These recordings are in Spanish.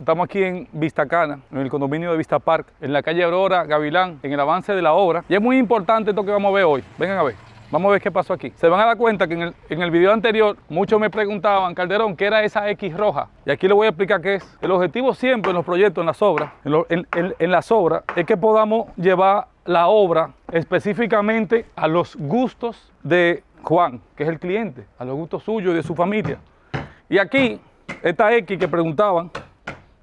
Estamos aquí en Vistacana, en el condominio de Vista Park, en la calle Aurora, Gavilán, en el avance de la obra. Y es muy importante esto que vamos a ver hoy. Vengan a ver. Vamos a ver qué pasó aquí. Se van a dar cuenta que en el, en video anterior muchos me preguntaban, Calderón, ¿qué era esa X roja? Y aquí les voy a explicar qué es. El objetivo siempre en los proyectos, en las obras, en, en las obras, es que podamos llevar la obra específicamente a los gustos de Juan, que es el cliente, a los gustos suyos y de su familia. Y aquí, esta X que preguntaban,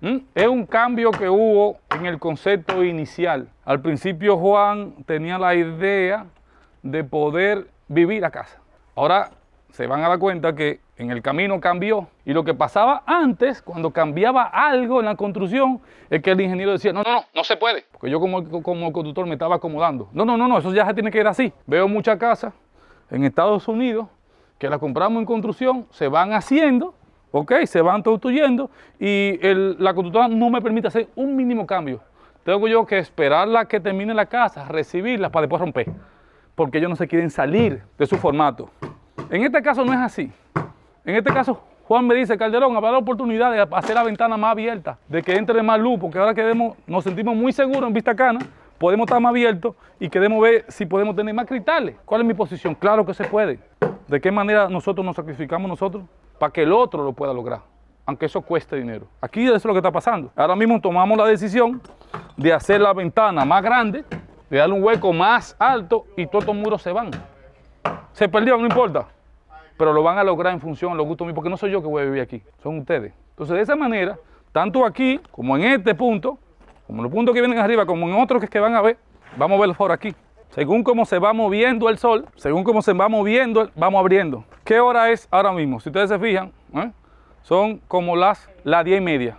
¿Mm? Es un cambio que hubo en el concepto inicial. Al principio Juan tenía la idea de poder vivir a casa. Ahora se van a dar cuenta que en el camino cambió y lo que pasaba antes, cuando cambiaba algo en la construcción, es que el ingeniero decía, no, no, no, no se puede. Porque yo como, como me estaba acomodando. No, no, no, no, eso ya se tiene que ir así. Veo muchas casas en Estados Unidos que las compramos en construcción, se van haciendo ¿Ok? Se van todos y la constructora no me permite hacer un mínimo cambio. Tengo yo que esperar la que termine la casa, recibirla para después romper. Porque ellos no se quieren salir de su formato. En este caso no es así. En este caso, Juan me dice, Calderón, habrá la oportunidad de hacer la ventana más abierta, de que entre más luz, porque ahora que nos sentimos muy seguros en Vista Cana, podemos estar más abiertos y queremos ver si podemos tener más cristales. ¿Cuál es mi posición? Claro que se puede. ¿De qué manera nosotros nos sacrificamos nosotros? para que el otro lo pueda lograr, aunque eso cueste dinero. Aquí eso es lo que está pasando. Ahora mismo tomamos la decisión de hacer la ventana más grande, de darle un hueco más alto y todos estos muros se van. Se perdió, no importa, pero lo van a lograr en función a los gustos míos, porque no soy yo que voy a vivir aquí, son ustedes. Entonces, de esa manera, tanto aquí como en este punto, como en los puntos que vienen arriba, como en otros que, que van a ver, vamos a verlos por aquí. Según cómo se va moviendo el sol, según cómo se va moviendo, vamos abriendo. ¿Qué hora es ahora mismo? Si ustedes se fijan, ¿eh? son como las, la 10 y media.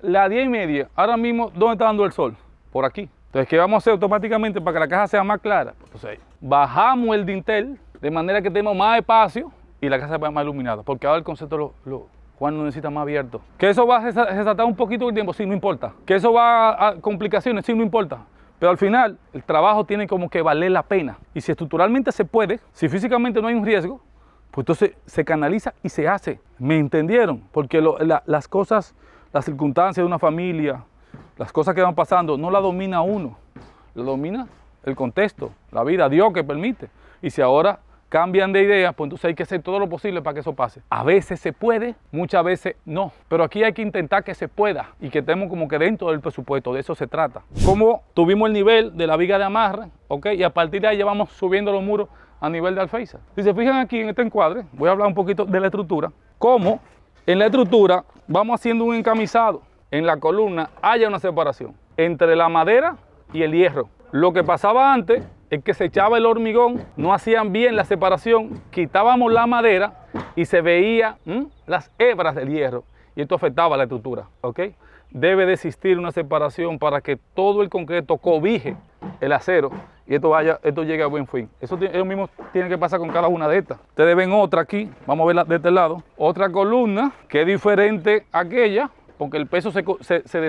La 10 y media, ahora mismo, ¿dónde está dando el sol? Por aquí. Entonces, ¿qué vamos a hacer automáticamente para que la caja sea más clara? Entonces, pues bajamos el dintel de manera que tenemos más espacio y la casa va más iluminada, porque ahora el concepto lo, Juan no necesita más abierto. Que eso va a resaltar un poquito el tiempo, sí, no importa. Que eso va a, a complicaciones, sí, no importa. Pero al final, el trabajo tiene como que valer la pena. Y si estructuralmente se puede, si físicamente no hay un riesgo, pues entonces se canaliza y se hace. ¿Me entendieron? Porque las cosas, las circunstancias de una familia, las cosas que van pasando, no la domina uno, la domina el contexto, la vida, Dios que permite. Y si ahora cambian de ideas, pues entonces hay que hacer todo lo posible para que eso pase. A veces se puede, muchas veces no, pero aquí hay que intentar que se pueda y que estemos como que dentro del presupuesto, de eso se trata. Como tuvimos el nivel de la viga de amarre, ok, y a partir de ahí ya vamos subiendo los muros a nivel de alfeiza. Si se fijan aquí en este encuadre, voy a hablar un poquito de la estructura, como en la estructura vamos haciendo un encamisado en la columna, haya una separación entre la madera y el hierro. Lo que pasaba antes el que se echaba el hormigón, no hacían bien la separación, quitábamos la madera y se veía las hebras del hierro y esto afectaba la estructura, ¿ok? Debe de existir una separación para que todo el concreto cobije el acero y esto vaya, esto llegue a buen fin. Eso mismo tiene tiene que pasar con cada una de estas. Ustedes ven otra aquí, vamos a verla de este lado, otra columna que es diferente a aquella porque el peso se, se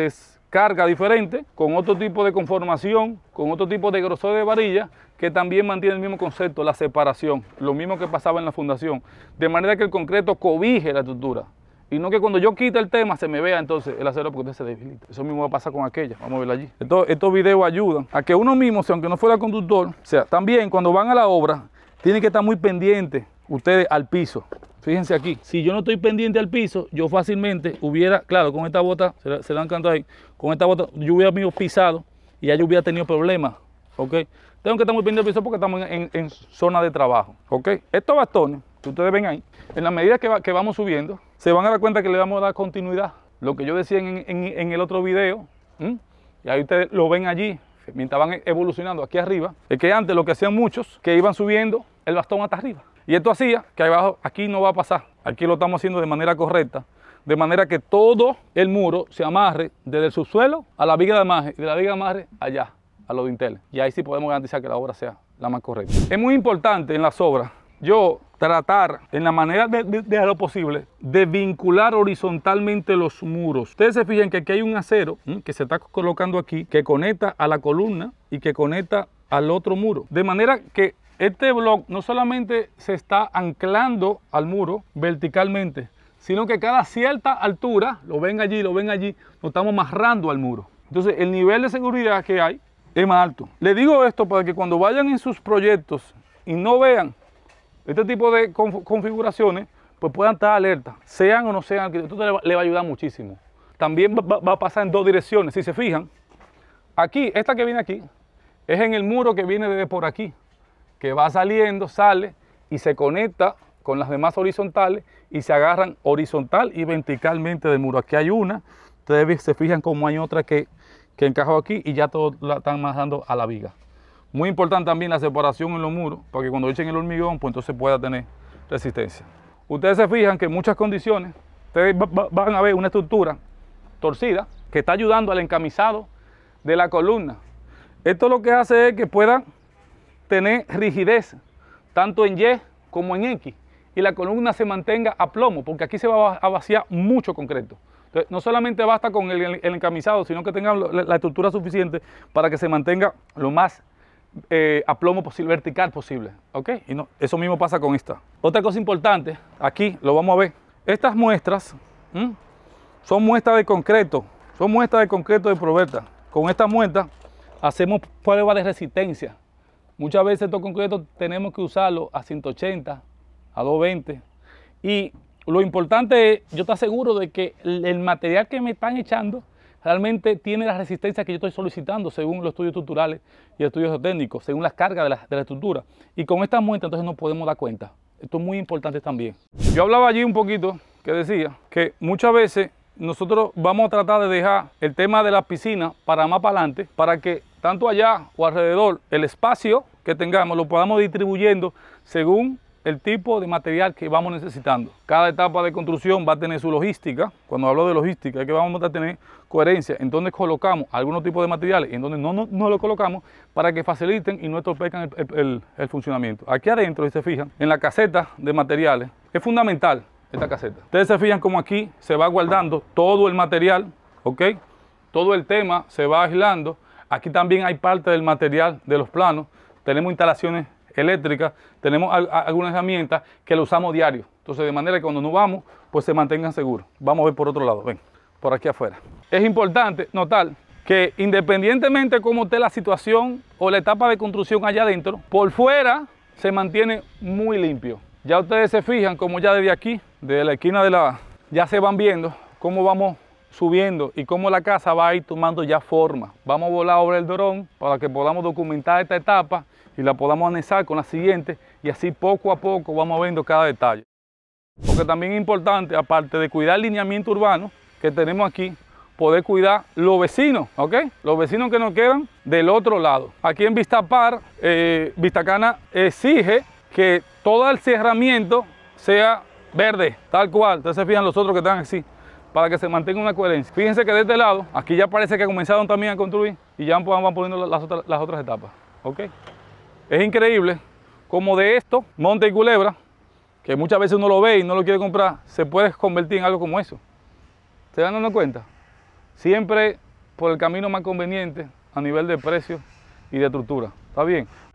des, carga diferente, con otro tipo de conformación, con otro tipo de grosor de varilla, que también mantiene el mismo concepto, la separación, lo mismo que pasaba en la fundación, de manera que el concreto cobije la estructura. Y no que cuando yo quita el tema se me vea entonces el acero porque usted se debilita. Eso mismo va a pasar con aquella. Vamos a verla allí. Entonces, estos videos ayudan a que uno mismo, aunque no fuera conductor, o sea, también cuando van a la obra, tienen que estar muy pendientes ustedes al piso. Fíjense aquí, si yo no estoy pendiente al piso, yo fácilmente hubiera, claro, con esta bota, se, la han canto ahí, con esta bota yo hubiera mío pisado y ya yo hubiera tenido problemas, ¿ok? Tengo que estar muy pendiente al piso porque estamos en, zona de trabajo, ¿ok? Estos bastones que ustedes ven ahí, en la medida que, vamos subiendo, se van a dar cuenta que le vamos a dar continuidad. Lo que yo decía en, el otro video, y ahí ustedes lo ven allí, mientras van evolucionando aquí arriba, es que antes lo que hacían muchos, que iban subiendo el bastón hasta arriba. Y esto hacía que abajo, aquí no va a pasar. Aquí lo estamos haciendo de manera correcta. De manera que todo el muro se amarre desde el subsuelo a la viga de amarre y de la viga de amarre allá, a los dinteles. Y ahí sí podemos garantizar que la obra sea la más correcta. Es muy importante en las obras yo tratar en la manera de, lo posible de vincular horizontalmente los muros. Ustedes se fijan que aquí hay un acero que se está colocando aquí que conecta a la columna y que conecta al otro muro. De manera que este blog no solamente se está anclando al muro verticalmente, sino que cada cierta altura, lo ven allí, lo ven allí, lo estamos amarrando al muro. Entonces el nivel de seguridad que hay es más alto. Le digo esto para que cuando vayan en sus proyectos y no vean este tipo de configuraciones, pues puedan estar alerta, sean o no sean Esto le va a ayudar muchísimo. También va a pasar en dos direcciones, si se fijan. Aquí, esta que viene aquí, es en el muro que viene desde por aquí que va saliendo, sale y se conecta con las demás horizontales y se agarran horizontal y verticalmente del muro. Aquí hay una, ustedes se fijan como hay otra que, que encajó aquí y ya todos la están mandando a la viga. Muy importante también la separación en los muros, para que cuando echen el hormigón, pues entonces pueda tener resistencia. Ustedes se fijan que en muchas condiciones, ustedes van a ver una estructura torcida que está ayudando al encamisado de la columna. Esto lo que hace es que pueda tener rigidez, tanto en Y como en X, y la columna se mantenga a plomo, porque aquí se va a vaciar mucho concreto. Entonces, no solamente basta con el, encamisado, sino que tenga la, estructura suficiente para que se mantenga lo más eh, a plomo posible, vertical posible. ¿Ok? Y no, eso mismo pasa con esta. Otra cosa importante, aquí lo vamos a ver. Estas muestras son muestras de concreto, son muestras de concreto de probeta. Con estas muestras hacemos pruebas de resistencia Muchas veces estos concretos tenemos que usarlo a 180, a 220. Y lo importante es, yo te aseguro de que el material que me están echando realmente tiene la resistencia que yo estoy solicitando según los estudios estructurales y estudios técnicos, según las cargas de la, estructura. Y con esta muestra entonces nos podemos dar cuenta. Esto es muy importante también. Yo hablaba allí un poquito que decía que muchas veces nosotros vamos a tratar de dejar el tema de las piscinas para más para adelante para que tanto allá o alrededor, el espacio que tengamos lo podamos distribuyendo según el tipo de material que vamos necesitando. Cada etapa de construcción va a tener su logística. Cuando hablo de logística es que vamos a tener coherencia en donde colocamos algunos tipos de materiales y en donde no, lo colocamos para que faciliten y no estorpezcan el, funcionamiento. Aquí adentro, si se fijan, en la caseta de materiales, es fundamental esta caseta. Ustedes se fijan como aquí se va guardando todo el material, ¿ok? Todo el tema se va aislando Aquí también hay parte del material de los planos. Tenemos instalaciones eléctricas, tenemos algunas herramientas que lo usamos diario. Entonces, de manera que cuando no vamos, pues se mantengan seguros. Vamos a ver por otro lado, ven, por aquí afuera. Es importante notar que independientemente de cómo esté la situación o la etapa de construcción allá adentro, por fuera se mantiene muy limpio. Ya ustedes se fijan como ya desde aquí, desde la esquina de la... ya se van viendo cómo vamos subiendo y cómo la casa va a ir tomando ya forma. Vamos a volar ahora el dron para que podamos documentar esta etapa y la podamos anexar con la siguiente y así poco a poco vamos viendo cada detalle. Porque también es importante, aparte de cuidar el lineamiento urbano que tenemos aquí, poder cuidar los vecinos, ¿ok? Los vecinos que nos quedan del otro lado. Aquí en Vistapar, eh, Vistacana exige que todo el cerramiento sea verde, tal cual. Entonces, se fijan los otros que están así para que se mantenga una coherencia. Fíjense que de este lado, aquí ya parece que comenzaron también a construir y ya van poniendo las otras, etapas. Es increíble como de esto, monte y culebra, que muchas veces uno lo ve y no lo quiere comprar, se puede convertir en algo como eso. ¿Se dan dando cuenta? Siempre por el camino más conveniente a nivel de precio y de estructura. ¿Está bien?